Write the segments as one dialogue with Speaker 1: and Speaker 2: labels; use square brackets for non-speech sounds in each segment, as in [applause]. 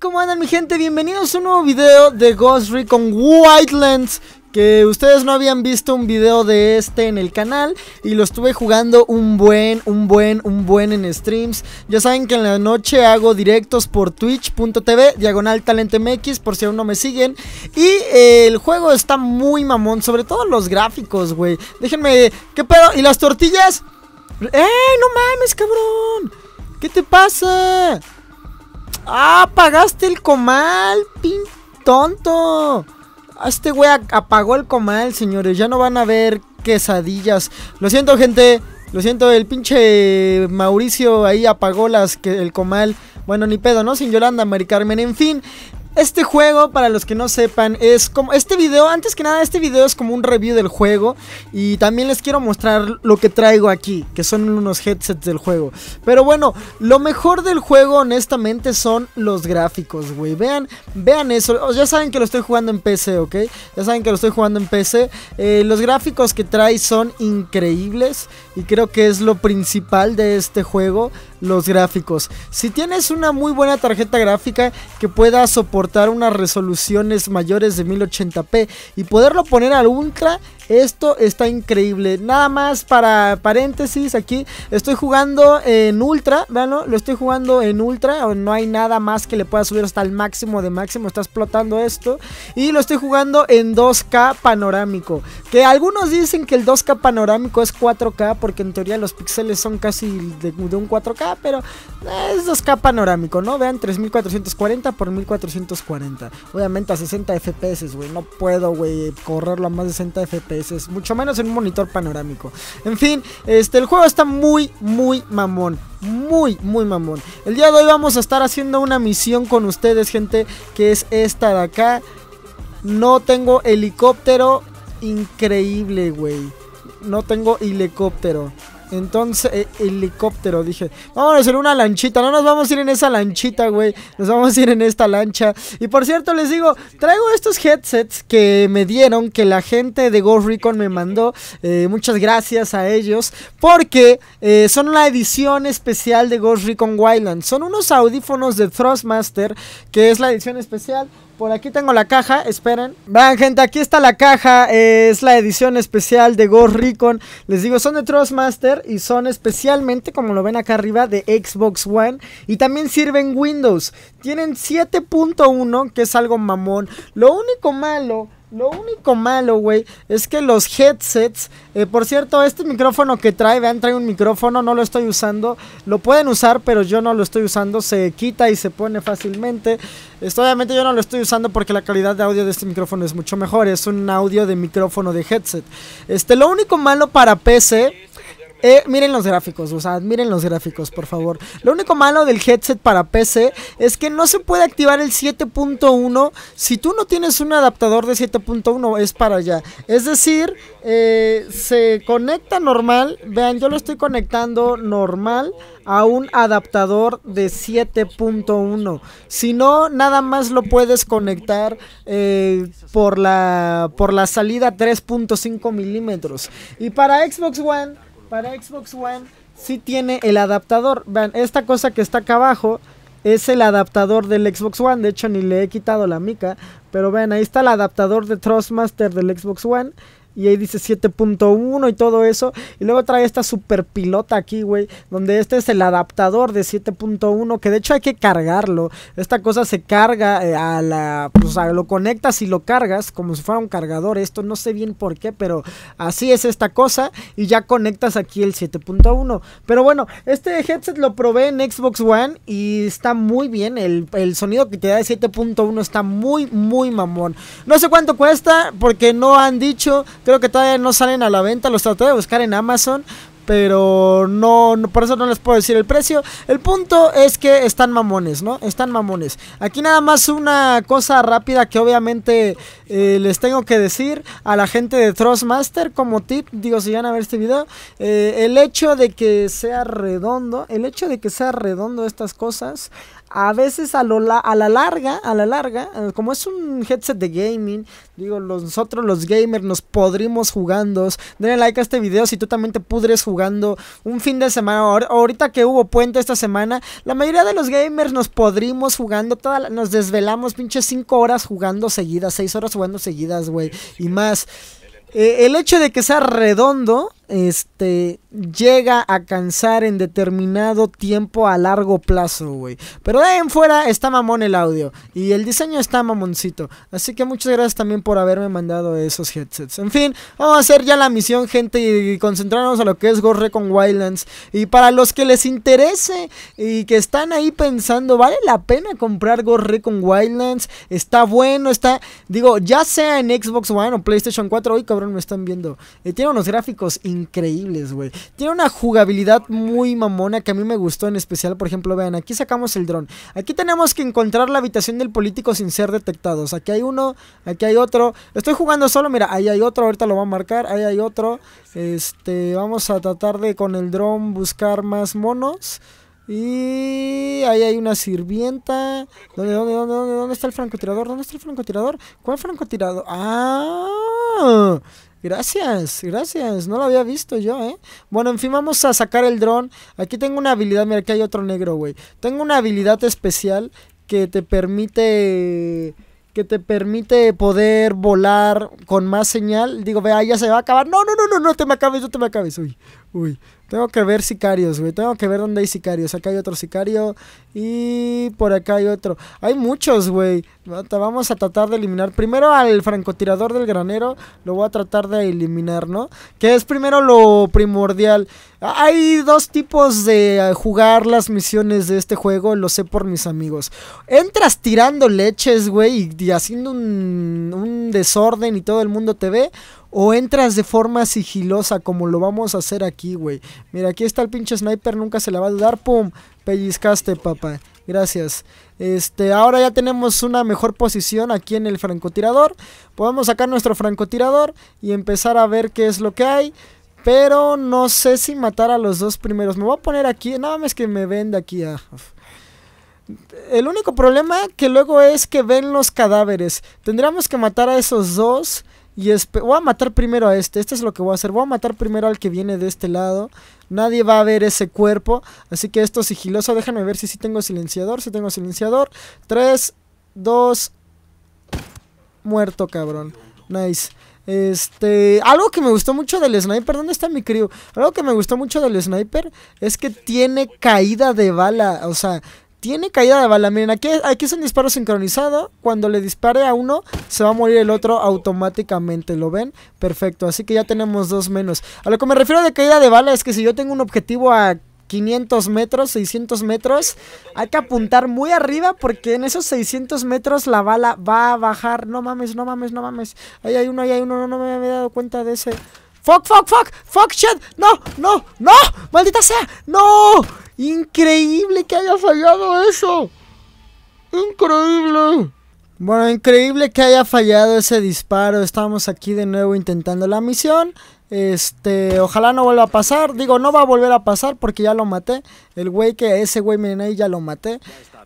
Speaker 1: ¿cómo andan mi gente? Bienvenidos a un nuevo video de Ghost Recon Wildlands que ustedes no habían visto un video de este en el canal y lo estuve jugando un buen, un buen, un buen en streams. Ya saben que en la noche hago directos por twitch.tv, diagonal MX. por si aún no me siguen. Y eh, el juego está muy mamón, sobre todo los gráficos, güey. Déjenme, ¿qué pedo? ¿Y las tortillas? ¡Eh, no mames, cabrón! ¿Qué te pasa? ¡Ah! ¡Apagaste el comal! ¡Pin tonto! Este güey apagó el comal, señores. Ya no van a ver quesadillas. Lo siento, gente. Lo siento, el pinche Mauricio ahí apagó las que el comal. Bueno, ni pedo, ¿no? Sin Yolanda, Mari Carmen. En fin, este juego, para los que no sepan, es como... Este video, antes que nada, este video es como un review del juego. Y también les quiero mostrar lo que traigo aquí, que son unos headsets del juego. Pero bueno, lo mejor del juego, honestamente, son los gráficos, güey. Vean, vean eso. Ya saben que lo estoy jugando en PC, ¿ok? Ya saben que lo estoy jugando en PC. Eh, los gráficos que trae son increíbles. Y creo que es lo principal de este juego los gráficos. Si tienes una muy buena tarjeta gráfica que pueda soportar unas resoluciones mayores de 1080p y poderlo poner al ultra, esto está increíble. Nada más para paréntesis aquí. Estoy jugando en ultra. Veanlo, lo estoy jugando en ultra. No hay nada más que le pueda subir hasta el máximo de máximo. Está explotando esto. Y lo estoy jugando en 2K panorámico. Que algunos dicen que el 2K panorámico es 4K. Porque en teoría los píxeles son casi de un 4K pero eh, es 2K panorámico, ¿no? Vean, 3440 por 1440. Obviamente a 60 FPS, güey. No puedo, güey, correrlo a más de 60 FPS. Mucho menos en un monitor panorámico. En fin, este, el juego está muy, muy mamón. Muy, muy mamón. El día de hoy vamos a estar haciendo una misión con ustedes, gente, que es esta de acá. No tengo helicóptero. Increíble, güey. No tengo helicóptero. Entonces, eh, helicóptero, dije. vamos a en una lanchita. No nos vamos a ir en esa lanchita, güey. Nos vamos a ir en esta lancha. Y por cierto, les digo, traigo estos headsets que me dieron, que la gente de Ghost Recon me mandó. Eh, muchas gracias a ellos. Porque eh, son una edición especial de Ghost Recon Wildlands. Son unos audífonos de Thrustmaster, que es la edición especial. Por aquí tengo la caja, esperen. Vean, gente, aquí está la caja. es la edición especial de Ghost Recon. Les digo, son de Thrustmaster y son especialmente, como lo ven acá arriba, de Xbox One y también sirven Windows. Tienen 7.1, que es algo mamón. Lo único malo lo único malo, güey, es que los headsets, eh, por cierto, este micrófono que trae, vean, trae un micrófono, no lo estoy usando, lo pueden usar, pero yo no lo estoy usando, se quita y se pone fácilmente. Esto, obviamente yo no lo estoy usando porque la calidad de audio de este micrófono es mucho mejor, es un audio de micrófono de headset. Este, lo único malo para PC eh, miren los gráficos, o sea, miren los gráficos, por favor. Lo único malo del headset para PC es que no se puede activar el 7.1 si tú no tienes un adaptador de 7.1, es para allá. Es decir, eh, se conecta normal, vean, yo lo estoy conectando normal a un adaptador de 7.1. Si no, nada más lo puedes conectar eh, por, la, por la salida 3.5 milímetros. Y para Xbox One para Xbox One sí tiene el adaptador. Vean, esta cosa que está acá abajo es el adaptador del Xbox One. De hecho, ni le he quitado la mica. Pero vean, ahí está el adaptador de Thrustmaster del Xbox One. Y ahí dice 7.1 y todo eso. Y luego trae esta super pilota aquí, güey. Donde este es el adaptador de 7.1. Que de hecho hay que cargarlo. Esta cosa se carga eh, a la. Pues lo conectas y lo cargas. Como si fuera un cargador. Esto no sé bien por qué. Pero así es esta cosa. Y ya conectas aquí el 7.1. Pero bueno, este headset lo probé en Xbox One. Y está muy bien. El, el sonido que te da de 7.1 está muy, muy mamón. No sé cuánto cuesta. Porque no han dicho Creo que todavía no salen a la venta, los traté de buscar en Amazon, pero no, por eso no les puedo decir el precio. El punto es que están mamones, ¿no? Están mamones. Aquí nada más una cosa rápida que obviamente eh, les tengo que decir a la gente de Thrustmaster como tip, digo si van a ver este video, eh, el hecho de que sea redondo, el hecho de que sea redondo estas cosas a veces a, la, a la larga, a la larga, eh, como es un headset de gaming, digo, nosotros los gamers nos podrimos jugando. Denle like a este video si tú también te pudres jugando un fin de semana. Ahorita que hubo puente esta semana, la mayoría de los gamers nos podrimos jugando, toda nos desvelamos pinche 5 horas jugando seguidas, 6 horas jugando seguidas, güey, y más. Eh, el hecho de que sea redondo este llega a cansar en determinado tiempo a largo plazo, güey. Pero de ahí en fuera está mamón el audio y el diseño está mamoncito. Así que muchas gracias también por haberme mandado esos headsets. En fin, vamos a hacer ya la misión, gente, y concentrarnos a lo que es Ghost con Wildlands. Y para los que les interese y que están ahí pensando, ¿vale la pena comprar Ghost con Wildlands? Está bueno, está, digo, ya sea en Xbox One o PlayStation 4, hoy cabrón me están viendo. Eh, tiene unos gráficos increíbles increíbles, güey. Tiene una jugabilidad muy mamona que a mí me gustó en especial. Por ejemplo, vean, aquí sacamos el dron. Aquí tenemos que encontrar la habitación del político sin ser detectados. Aquí hay uno, aquí hay otro. Estoy jugando solo, mira, ahí hay otro, ahorita lo va a marcar. Ahí hay otro. Este, vamos a tratar de con el dron buscar más monos. Y ahí hay una sirvienta. ¿Dónde, dónde, dónde, está el francotirador? ¿Dónde está el francotirador? ¿Cuál francotirador? ¡Ah! Gracias, gracias. No lo había visto yo, ¿eh? Bueno, en fin, vamos a sacar el dron. Aquí tengo una habilidad. Mira, aquí hay otro negro, güey. Tengo una habilidad especial que te permite que te permite poder volar con más señal. Digo, vea, ya se va a acabar. No, no, no, no, no te me acabes, no te me acabes. Uy, Uy, tengo que ver sicarios, güey. Tengo que ver dónde hay sicarios. Acá hay otro sicario y por acá hay otro. Hay muchos, güey. Vamos a tratar de eliminar. Primero al francotirador del granero. Lo voy a tratar de eliminar, ¿no? Que es primero lo primordial. Hay dos tipos de eh, jugar las misiones de este juego. Lo sé por mis amigos. Entras tirando leches, güey. Y, haciendo un, un desorden y todo el mundo te ve o entras de forma sigilosa como lo vamos a hacer aquí, güey. Mira, aquí está el pinche sniper, nunca se la va a dudar. ¡Pum! Pellizcaste, papá. Gracias. Este, ahora ya tenemos una mejor posición aquí en el francotirador. Podemos sacar nuestro francotirador y empezar a ver qué es lo que hay. Pero no sé si matar a los dos primeros. Me voy a poner aquí. Nada más que me ven de aquí ah, El único problema que luego es que ven los cadáveres. Tendríamos que matar a esos dos y voy a matar primero a este. Este es lo que voy a hacer. Voy a matar primero al que viene de este lado. Nadie va a ver ese cuerpo. Así que esto sigiloso. Déjame ver si sí tengo silenciador. Si tengo silenciador. 3, 2. Muerto, cabrón. Nice. Este, algo que me gustó mucho del sniper, ¿dónde está mi crew? Algo que me gustó mucho del sniper es que tiene caída de bala, o sea, tiene caída de bala. Miren, aquí, aquí es un disparo sincronizado. Cuando le dispare a uno, se va a morir el otro automáticamente. ¿Lo ven? Perfecto. Así que ya tenemos dos menos. A lo que me refiero de caída de bala es que si yo tengo un objetivo a 500 metros, 600 metros, hay que apuntar muy arriba porque en esos 600 metros la bala va a bajar. No mames, no mames, no mames. Ahí hay uno, ahí hay uno, no, no me había dado cuenta de ese. ¡Fuck, fuck, fuck! ¡Fuck, shit! ¡No, no, no! ¡Maldita sea! ¡No! Increíble que haya fallado eso. Increíble. Bueno, increíble que haya fallado ese disparo. Estamos aquí de nuevo intentando la misión. Este, ojalá no vuelva a pasar. Digo, no va a volver a pasar porque ya lo maté. El güey que ese güey me ahí ya lo maté.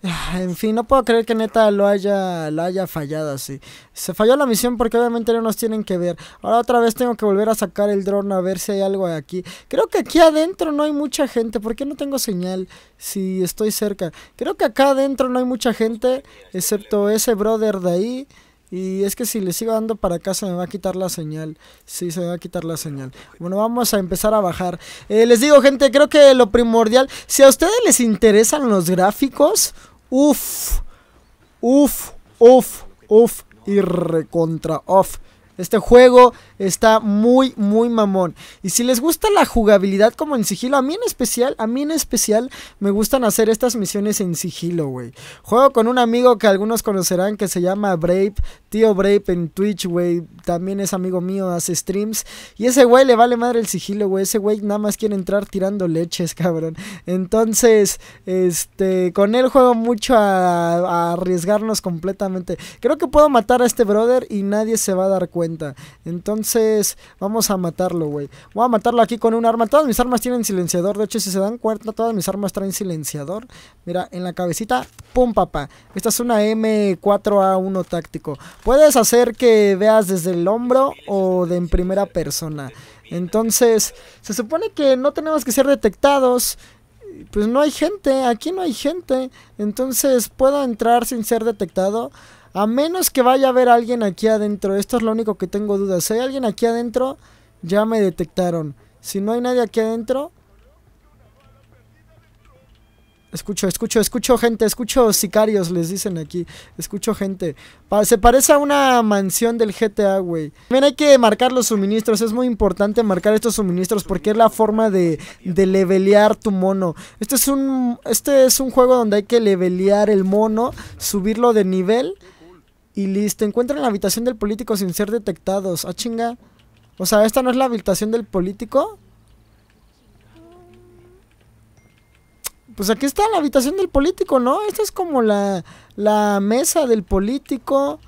Speaker 1: [laughs] En fin, no puedo creer que neta lo haya, lo haya fallado así. Se falló la misión porque obviamente no nos tienen que ver. Ahora otra vez tengo que volver a sacar el dron a ver si hay algo aquí. Creo que aquí adentro no hay mucha gente. ¿Por qué no tengo señal si estoy cerca? Creo que acá adentro no hay mucha gente, excepto ese brother de ahí. Y es que si le sigo dando para acá se me va a quitar la señal. Sí, se me va a quitar la señal. Bueno, vamos a empezar a bajar. Eh, les digo, gente, creo que lo primordial, si a ustedes les interesan los gráficos, Uf, uf, uf, uf y contra off. Este juego está muy, muy mamón. Y si les gusta la jugabilidad como en sigilo, a mí en especial, a mí en especial me gustan hacer estas misiones en sigilo, güey. Juego con un amigo que algunos conocerán que se llama Brave, tío Brave en Twitch, güey. También es amigo mío, hace streams. Y ese güey le vale madre el sigilo, güey. Ese güey nada más quiere entrar tirando leches, [laughs] cabrón. Entonces, este, con él juego mucho a arriesgarnos completamente. Creo que puedo matar a este brother y nadie se va a dar cuenta. Entonces, vamos a matarlo, güey. Voy a matarlo aquí con un arma. Todas mis armas tienen silenciador. De hecho, si se dan cuenta, todas mis armas traen silenciador. Mira, en la cabecita, pum, papá. Esta es una M4A1 táctico. Puedes hacer que veas desde el hombro o de en primera persona. Entonces, se supone que no tenemos que ser detectados pues no hay gente, aquí no hay gente, entonces puedo entrar sin ser detectado. A menos que vaya a haber alguien aquí adentro. Esto es lo único que tengo dudas. Si hay alguien aquí adentro, ya me detectaron. Si no hay nadie aquí adentro... Escucho, escucho, escucho gente, escucho sicarios, les dicen aquí. Escucho gente. se parece a una mansión del GTA, güey. También hay que marcar los suministros. Es muy importante marcar estos suministros porque es la forma de, de levelear tu mono. Este es, un, este es un juego donde hay que levelear el mono, subirlo de nivel. Y listo, encuentran la habitación del político sin ser detectados. Ah, chinga. O sea, ¿esta no es la habitación del político? Pues aquí está la habitación del político, ¿no? Esta es como la, la mesa del político.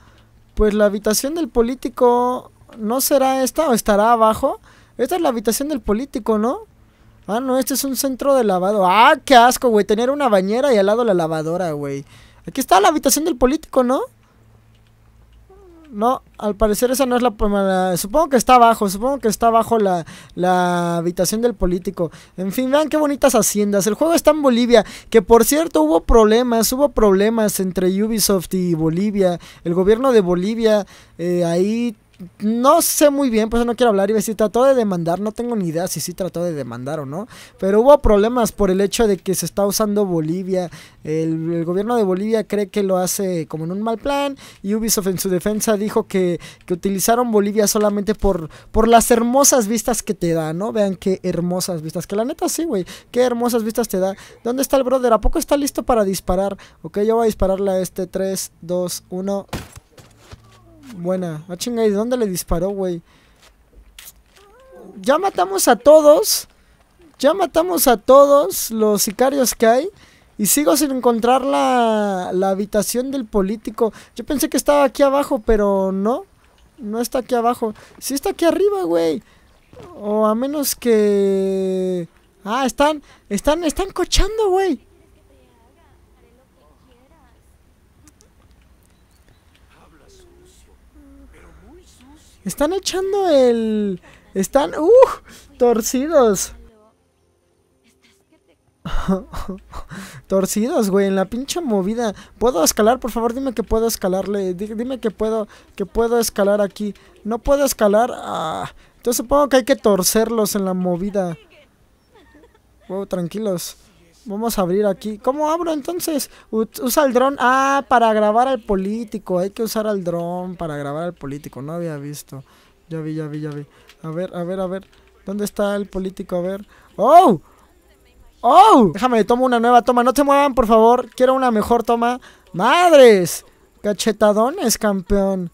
Speaker 1: Pues la habitación del político... ¿No será esta o estará abajo? Esta es la habitación del político, ¿no? Ah, no, este es un centro de lavado. ¡Ah, qué asco, güey! Tener una bañera y al lado la lavadora, güey. Aquí está la habitación del político, ¿no? No, al parecer esa no es la Supongo que está abajo, supongo que está abajo la, la habitación del político. En fin, vean qué bonitas haciendas. El juego está en Bolivia, que por cierto hubo problemas, hubo problemas entre Ubisoft y Bolivia. El gobierno de Bolivia eh, ahí no sé muy bien, pues no quiero hablar. Y si trató de demandar, no tengo ni idea si sí trató de demandar o no. Pero hubo problemas por el hecho de que se está usando Bolivia. El, gobierno de Bolivia cree que lo hace como en un mal plan. Y Ubisoft en su defensa dijo que, que utilizaron Bolivia solamente por, por las hermosas vistas que te da, ¿no? Vean qué hermosas vistas. Que la neta sí, güey. Qué hermosas vistas te da. ¿Dónde está el brother? ¿A poco está listo para disparar? Ok, yo voy a dispararle a este 3, 2, 1. Buena. Ah, chinga, dónde le disparó, güey? Ya matamos a todos. Ya matamos a todos los sicarios que hay. Y sigo sin encontrar la, la habitación del político. Yo pensé que estaba aquí abajo, pero no. No está aquí abajo. Sí está aquí arriba, güey. O a menos que... Ah, están, están, están cochando, güey. Están echando el... Están... ¡Uh! Torcidos. [laughs] Torcidos, güey, en la pinche movida. ¿Puedo escalar? Por favor, dime que puedo escalarle. Dime que puedo, que puedo escalar aquí. No puedo escalar. Ah, entonces supongo que hay que torcerlos en la movida. Wow, oh, tranquilos. Vamos a abrir aquí. ¿Cómo abro entonces? Usa el dron. Ah, para grabar al político. Hay que usar al dron para grabar al político. No había visto. Ya vi, ya vi, ya vi. A ver, a ver, a ver. ¿Dónde está el político? A ver. ¡Oh! ¡Oh! Déjame, tomo una nueva toma. No te muevan, por favor. Quiero una mejor toma. ¡Madres! Cachetadones, campeón.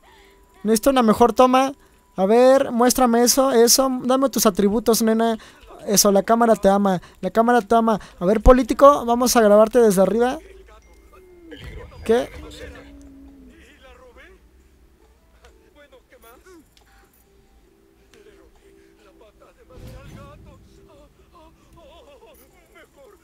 Speaker 1: Necesito una mejor toma. A ver, muéstrame eso, eso. Dame tus atributos, nena eso, la cámara te ama, la cámara te ama. A ver, político, vamos a grabarte desde arriba. ¿Qué? Bueno, ¿qué más? Mejor.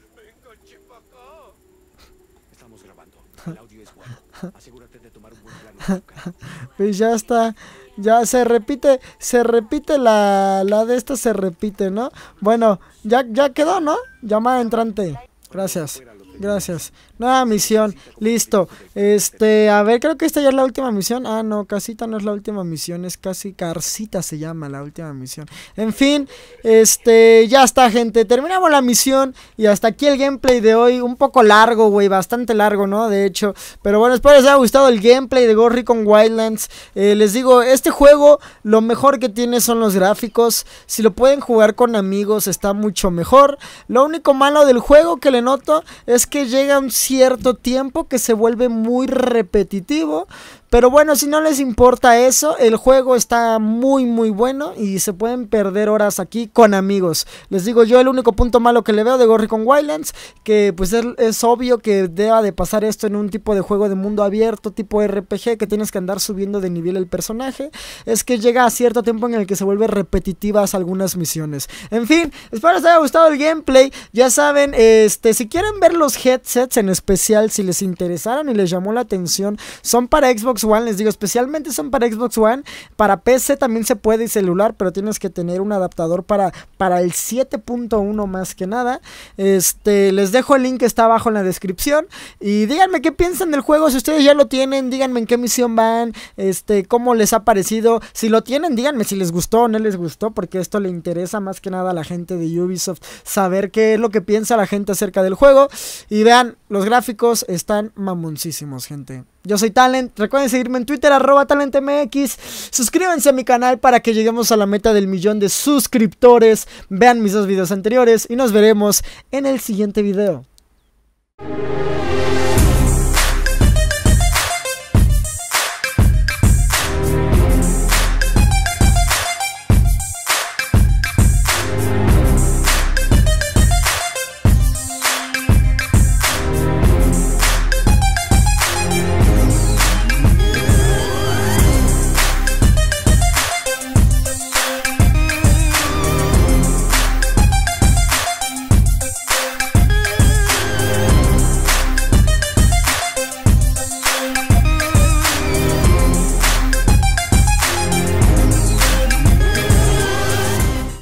Speaker 1: Estamos grabando. El audio es bueno. [laughs] Asegúrate de tomar un buen plano. [laughs] pues ya está. Ya se repite, se repite la, la de esta, se repite, ¿no? Bueno, ya, ya quedó, ¿no? Llamada entrante. Gracias. Gracias. Nueva misión. Listo. Este, a ver, creo que esta ya es la última misión. Ah, no, casita no es la última misión, es casi carcita se llama la última misión. En fin, este, ya está, gente. Terminamos la misión y hasta aquí el gameplay de hoy. Un poco largo, güey, bastante largo, ¿no? De hecho. Pero bueno, espero les haya gustado el gameplay de Gorry con Wildlands. Eh, les digo, este juego lo mejor que tiene son los gráficos. Si lo pueden jugar con amigos está mucho mejor. Lo único malo del juego que le noto es que llega un cierto tiempo que se vuelve muy repetitivo, pero bueno, si no les importa eso, el juego está muy muy bueno y se pueden perder horas aquí con amigos. Les digo yo el único punto malo que le veo de con Wildlands, que pues es, obvio que deba de pasar esto en un tipo de juego de mundo abierto, tipo RPG, que tienes que andar subiendo de nivel el personaje, es que llega a cierto tiempo en el que se vuelve repetitivas algunas misiones. En fin, espero les haya gustado el gameplay. Ya saben, este, si quieren ver los headsets en especial, si les interesaron y les llamó la atención, son para Xbox les digo, especialmente son para Xbox One. Para PC también se puede y celular, pero tienes que tener un adaptador para, para el 7.1 más que nada. Este, les dejo el link que está abajo en la descripción. Y díganme qué piensan del juego, si ustedes ya lo tienen, díganme en qué misión van, este, cómo les ha parecido. Si lo tienen, díganme si les gustó o no les gustó, porque esto le interesa más que nada a la gente de Ubisoft saber qué es lo que piensa la gente acerca del juego. Y vean, los gráficos están mamoncísimos, gente. Yo soy Talent. Recuerden seguirme en Twitter, arroba TalentMX. Suscríbanse a mi canal para que lleguemos a la meta del millón de suscriptores. Vean mis dos videos anteriores y nos veremos en el siguiente video.